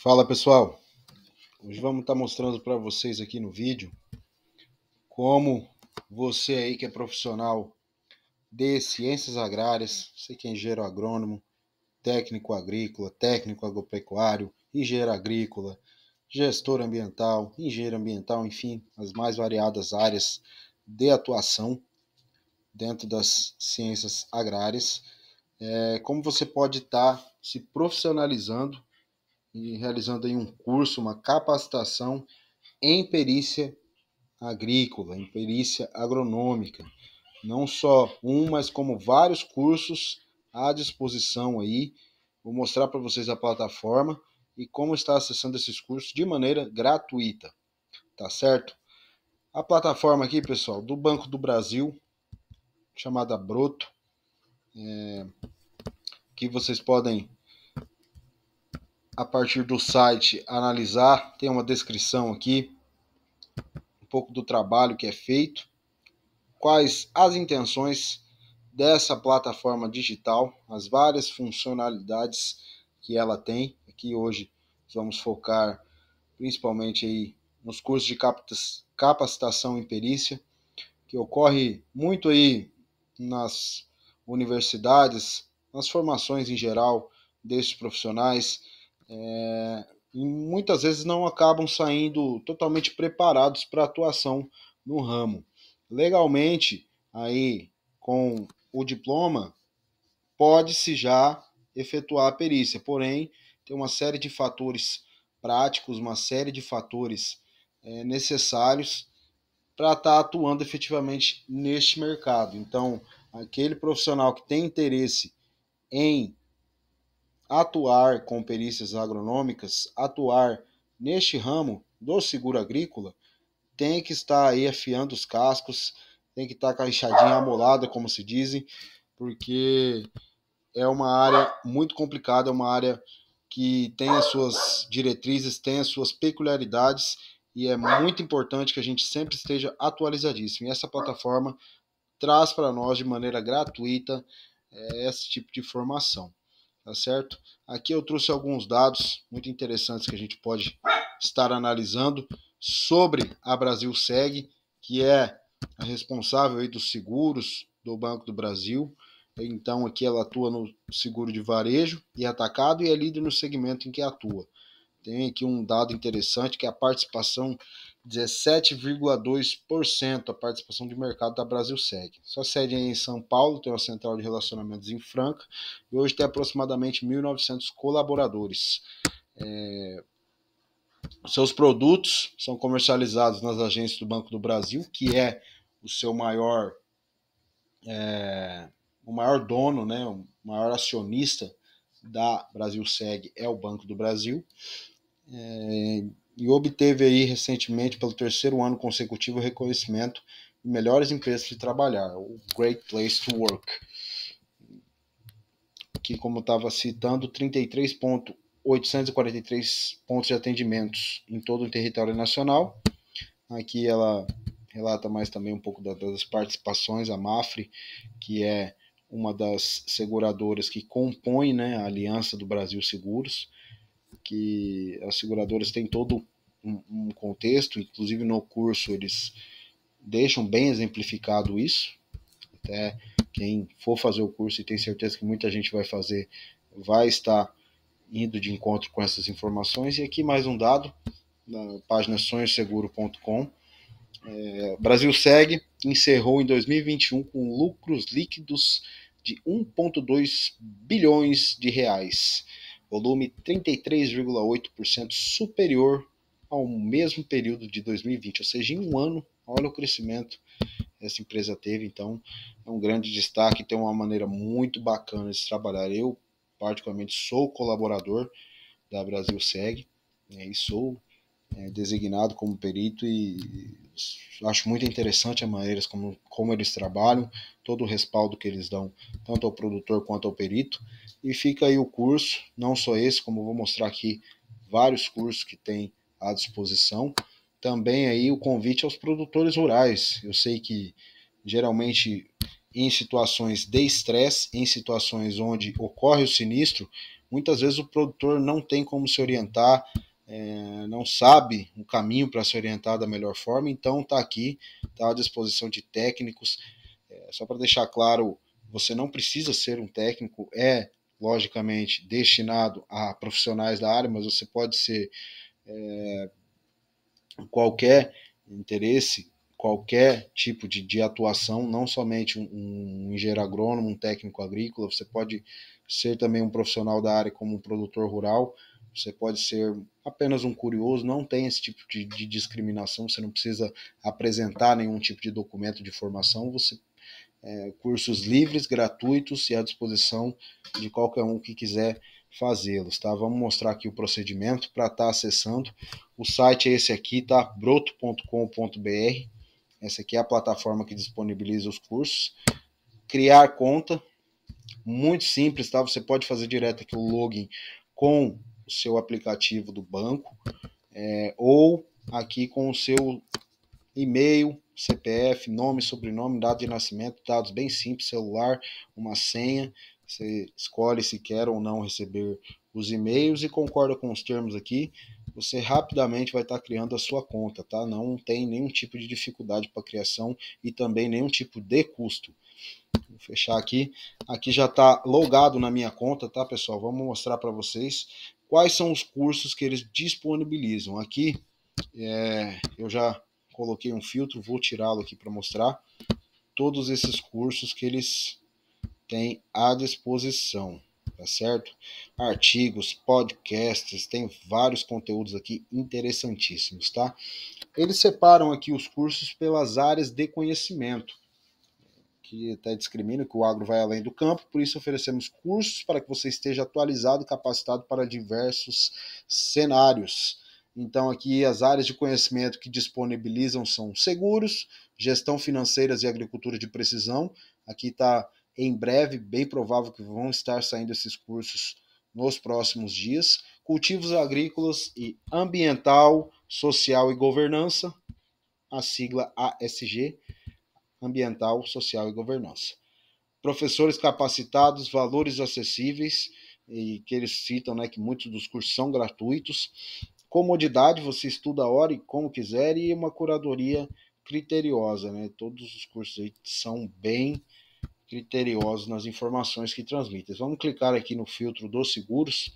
Fala pessoal, hoje vamos estar tá mostrando para vocês aqui no vídeo como você aí que é profissional de ciências agrárias, você que é engenheiro agrônomo, técnico agrícola, técnico agropecuário, engenheiro agrícola, gestor ambiental, engenheiro ambiental, enfim, as mais variadas áreas de atuação dentro das ciências agrárias, é, como você pode estar tá se profissionalizando e realizando aí um curso, uma capacitação em perícia agrícola, em perícia agronômica. Não só um, mas como vários cursos à disposição aí. Vou mostrar para vocês a plataforma e como está acessando esses cursos de maneira gratuita. Tá certo? A plataforma aqui, pessoal, do Banco do Brasil, chamada Broto, é, que vocês podem a partir do site analisar, tem uma descrição aqui, um pouco do trabalho que é feito, quais as intenções dessa plataforma digital, as várias funcionalidades que ela tem. Aqui hoje vamos focar principalmente aí nos cursos de capacitação em perícia, que ocorre muito aí nas universidades, nas formações em geral desses profissionais é, e muitas vezes não acabam saindo totalmente preparados para atuação no ramo. Legalmente, aí com o diploma, pode-se já efetuar a perícia, porém, tem uma série de fatores práticos, uma série de fatores é, necessários para estar tá atuando efetivamente neste mercado. Então, aquele profissional que tem interesse em atuar com perícias agronômicas, atuar neste ramo do seguro agrícola, tem que estar aí afiando os cascos, tem que estar com a amolada, como se dizem, porque é uma área muito complicada, é uma área que tem as suas diretrizes, tem as suas peculiaridades e é muito importante que a gente sempre esteja atualizadíssimo. E essa plataforma traz para nós de maneira gratuita eh, esse tipo de formação tá certo? Aqui eu trouxe alguns dados muito interessantes que a gente pode estar analisando sobre a Brasil Seg, que é a responsável aí dos seguros do Banco do Brasil. Então aqui ela atua no seguro de varejo e atacado e é líder no segmento em que atua. Tem aqui um dado interessante que é a participação 17,2% a participação de mercado da Brasilseg. Sua sede é em São Paulo, tem uma central de relacionamentos em Franca e hoje tem aproximadamente 1.900 colaboradores. É... Seus produtos são comercializados nas agências do Banco do Brasil, que é o seu maior, é... o maior dono, né, o maior acionista da Brasilseg é o Banco do Brasil. É e obteve aí recentemente pelo terceiro ano consecutivo o reconhecimento de melhores empresas de trabalhar, o Great Place to Work. Que como estava citando, 33.843 pontos de atendimentos em todo o território nacional. Aqui ela relata mais também um pouco das participações, a Mafre, que é uma das seguradoras que compõe né, a Aliança do Brasil Seguros que as seguradoras têm todo um, um contexto, inclusive no curso eles deixam bem exemplificado isso. Até quem for fazer o curso e tem certeza que muita gente vai fazer, vai estar indo de encontro com essas informações. E aqui mais um dado, na página sonhoseguro.com. É, Brasil segue, encerrou em 2021 com lucros líquidos de 1,2 bilhões de reais volume 33,8% superior ao mesmo período de 2020, ou seja, em um ano, olha o crescimento que essa empresa teve, então é um grande destaque, tem uma maneira muito bacana de se trabalhar. Eu, particularmente, sou colaborador da Brasil Seg né, e sou é, designado como perito e acho muito interessante a maneira como, como eles trabalham, todo o respaldo que eles dão, tanto ao produtor quanto ao perito. E fica aí o curso, não só esse, como vou mostrar aqui vários cursos que tem à disposição. Também aí o convite aos produtores rurais. Eu sei que geralmente em situações de estresse, em situações onde ocorre o sinistro, muitas vezes o produtor não tem como se orientar, é, não sabe o caminho para se orientar da melhor forma, então está aqui, está à disposição de técnicos. É, só para deixar claro, você não precisa ser um técnico, é logicamente destinado a profissionais da área, mas você pode ser é, qualquer interesse, qualquer tipo de, de atuação, não somente um, um engenheiro agrônomo, um técnico agrícola, você pode ser também um profissional da área como um produtor rural você pode ser apenas um curioso, não tem esse tipo de, de discriminação, você não precisa apresentar nenhum tipo de documento de formação, você é, cursos livres, gratuitos e à disposição de qualquer um que quiser fazê-los, tá? Vamos mostrar aqui o procedimento para estar tá acessando. O site é esse aqui, tá? broto.com.br. Essa aqui é a plataforma que disponibiliza os cursos. Criar conta, muito simples, tá? Você pode fazer direto aqui o login com o seu aplicativo do banco é, ou aqui com o seu e-mail, CPF, nome, sobrenome, data de nascimento, dados bem simples, celular, uma senha. Você escolhe se quer ou não receber os e-mails e concorda com os termos aqui. Você rapidamente vai estar criando a sua conta, tá? Não tem nenhum tipo de dificuldade para criação e também nenhum tipo de custo. Vou fechar aqui. Aqui já está logado na minha conta, tá, pessoal? Vamos mostrar para vocês quais são os cursos que eles disponibilizam. Aqui é, eu já coloquei um filtro, vou tirá-lo aqui para mostrar todos esses cursos que eles têm à disposição, tá certo? Artigos, podcasts, tem vários conteúdos aqui interessantíssimos, tá? Eles separam aqui os cursos pelas áreas de conhecimento que até discrimina que o agro vai além do campo, por isso oferecemos cursos para que você esteja atualizado e capacitado para diversos cenários. Então, aqui as áreas de conhecimento que disponibilizam são seguros, gestão financeiras e agricultura de precisão. Aqui está em breve, bem provável que vão estar saindo esses cursos nos próximos dias. Cultivos agrícolas e ambiental, social e governança, a sigla ASG ambiental, social e governança. Professores capacitados, valores acessíveis, e que eles citam né, que muitos dos cursos são gratuitos, comodidade, você estuda a hora e como quiser, e uma curadoria criteriosa. Né? Todos os cursos aí são bem criteriosos nas informações que transmitem. Vamos clicar aqui no filtro dos seguros,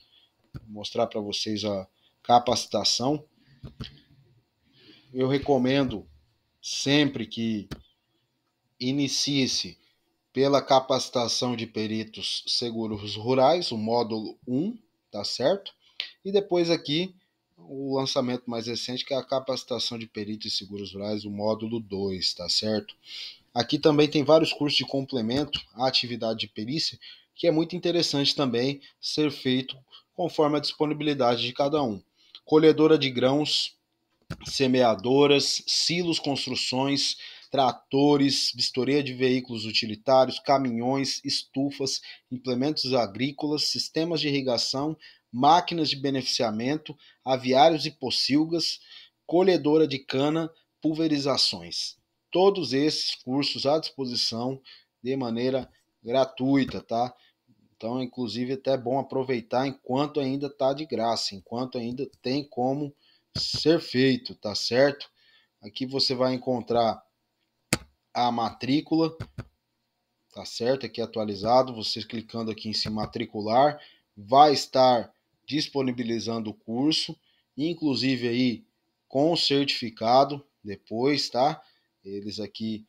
mostrar para vocês a capacitação. Eu recomendo sempre que Inicie-se pela capacitação de peritos seguros rurais, o módulo 1, tá certo? E depois aqui o lançamento mais recente que é a capacitação de peritos seguros rurais, o módulo 2, tá certo? Aqui também tem vários cursos de complemento à atividade de perícia, que é muito interessante também ser feito conforme a disponibilidade de cada um. Colhedora de grãos, semeadoras, silos, construções, tratores, vistoria de veículos utilitários, caminhões, estufas, implementos agrícolas, sistemas de irrigação, máquinas de beneficiamento, aviários e pocilgas, colhedora de cana, pulverizações. Todos esses cursos à disposição de maneira gratuita, tá? Então, inclusive, é até é bom aproveitar enquanto ainda está de graça, enquanto ainda tem como ser feito, tá certo? Aqui você vai encontrar a matrícula, tá certo? Aqui atualizado, você clicando aqui em se matricular, vai estar disponibilizando o curso, inclusive aí com certificado depois, tá? Eles aqui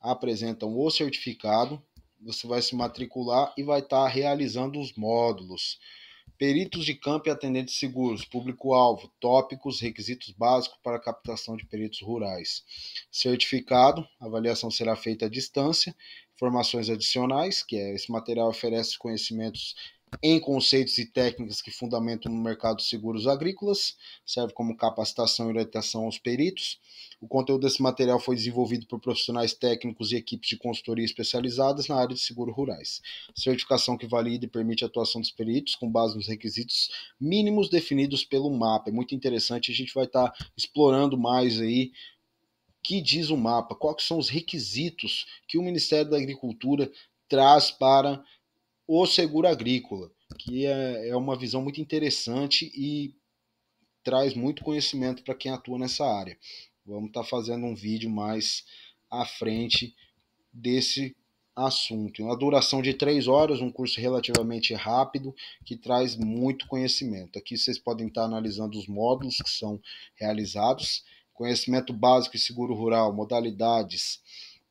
apresentam o certificado, você vai se matricular e vai estar realizando os módulos. Peritos de campo e atendentes seguros, público-alvo, tópicos, requisitos básicos para captação de peritos rurais. Certificado, avaliação será feita à distância, informações adicionais, que é esse material oferece conhecimentos em conceitos e técnicas que fundamentam no mercado de seguros agrícolas, serve como capacitação e orientação aos peritos. O conteúdo desse material foi desenvolvido por profissionais técnicos e equipes de consultoria especializadas na área de seguros rurais. Certificação que valida e permite a atuação dos peritos com base nos requisitos mínimos definidos pelo mapa É muito interessante, a gente vai estar tá explorando mais aí que diz o mapa, quais são os requisitos que o Ministério da Agricultura traz para o seguro agrícola, que é, é uma visão muito interessante e traz muito conhecimento para quem atua nessa área. Vamos estar tá fazendo um vídeo mais à frente desse assunto. Uma duração de três horas, um curso relativamente rápido que traz muito conhecimento. Aqui vocês podem estar tá analisando os módulos que são realizados, conhecimento básico e seguro rural, modalidades,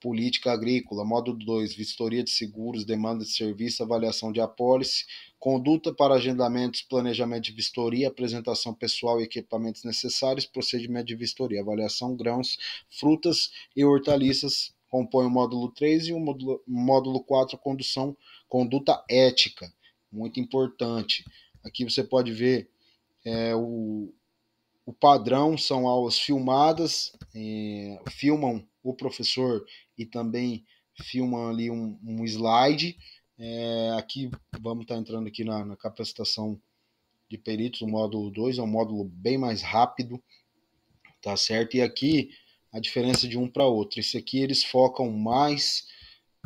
política agrícola, módulo 2, vistoria de seguros, demanda de serviço, avaliação de apólice, conduta para agendamentos, planejamento de vistoria, apresentação pessoal e equipamentos necessários, procedimento de vistoria, avaliação grãos, frutas e hortaliças, compõe o módulo 3 e o módulo, 4, condução, conduta ética, muito importante. Aqui você pode ver é, o, o padrão, são aulas filmadas, é, filmam o professor e também filma ali um, um slide. É, aqui vamos estar tá entrando aqui na, na, capacitação de peritos, o módulo 2 é um módulo bem mais rápido, tá certo? E aqui a diferença de um para outro. Esse aqui eles focam mais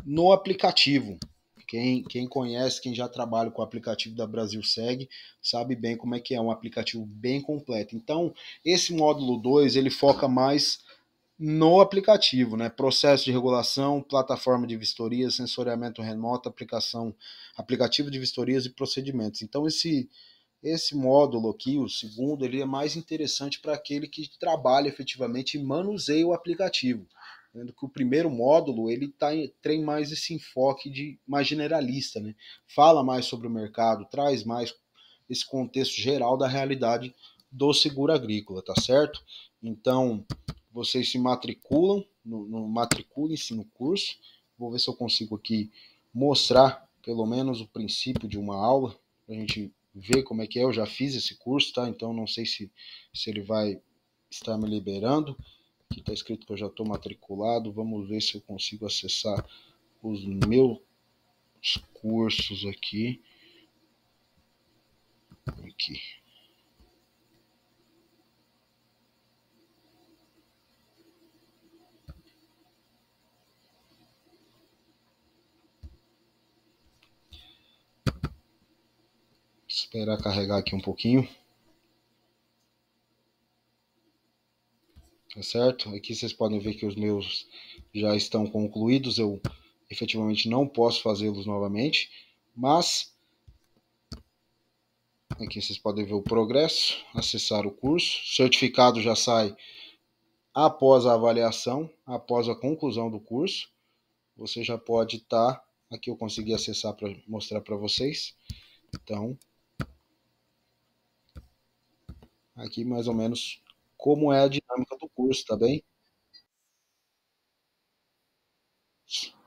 no aplicativo. Quem, quem conhece, quem já trabalha com o aplicativo da Brasil Segue, sabe bem como é que é um aplicativo bem completo. Então, esse módulo 2, ele foca mais no aplicativo, né? Processo de regulação, plataforma de vistorias, sensoriamento remoto, aplicação, aplicativo de vistorias e procedimentos. Então esse esse módulo aqui, o segundo, ele é mais interessante para aquele que trabalha efetivamente e manuseia o aplicativo, sendo que o primeiro módulo ele tá em, tem mais esse enfoque de mais generalista, né? Fala mais sobre o mercado, traz mais esse contexto geral da realidade do seguro agrícola, tá certo? Então, vocês se matriculam, no, no matriculem-se no curso. Vou ver se eu consigo aqui mostrar pelo menos o princípio de uma aula, para a gente ver como é que é. Eu já fiz esse curso, tá? Então não sei se, se ele vai estar me liberando. Aqui está escrito que eu já estou matriculado. Vamos ver se eu consigo acessar os meus cursos aqui. Aqui. Esperar carregar aqui um pouquinho. Tá certo? Aqui vocês podem ver que os meus já estão concluídos. Eu efetivamente não posso fazê-los novamente, mas aqui vocês podem ver o progresso, acessar o curso. Certificado já sai após a avaliação, após a conclusão do curso. Você já pode estar tá... aqui eu consegui acessar para mostrar para vocês. Então, aqui mais ou menos como é a dinâmica do curso, tá bem?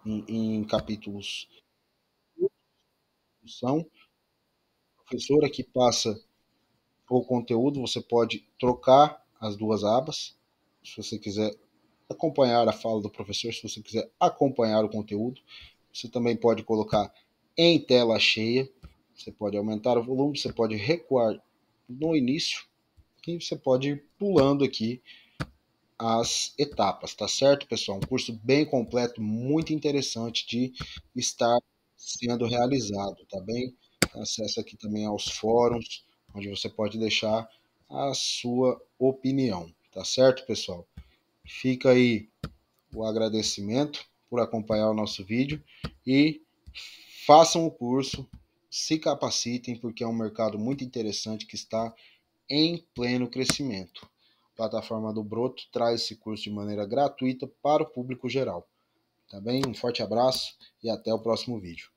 Em, em capítulos são professora que passa o conteúdo, você pode trocar as duas abas, se você quiser acompanhar a fala do professor, se você quiser acompanhar o conteúdo, você também pode colocar em tela cheia, você pode aumentar o volume, você pode recuar no início que você pode ir pulando aqui as etapas, tá certo, pessoal? Um curso bem completo, muito interessante de estar sendo realizado, tá bem? Acesse aqui também aos fóruns, onde você pode deixar a sua opinião, tá certo, pessoal? Fica aí o agradecimento por acompanhar o nosso vídeo e façam o curso, se capacitem, porque é um mercado muito interessante que está em pleno crescimento. A plataforma do Broto traz esse curso de maneira gratuita para o público geral. Tá bem? Um forte abraço e até o próximo vídeo.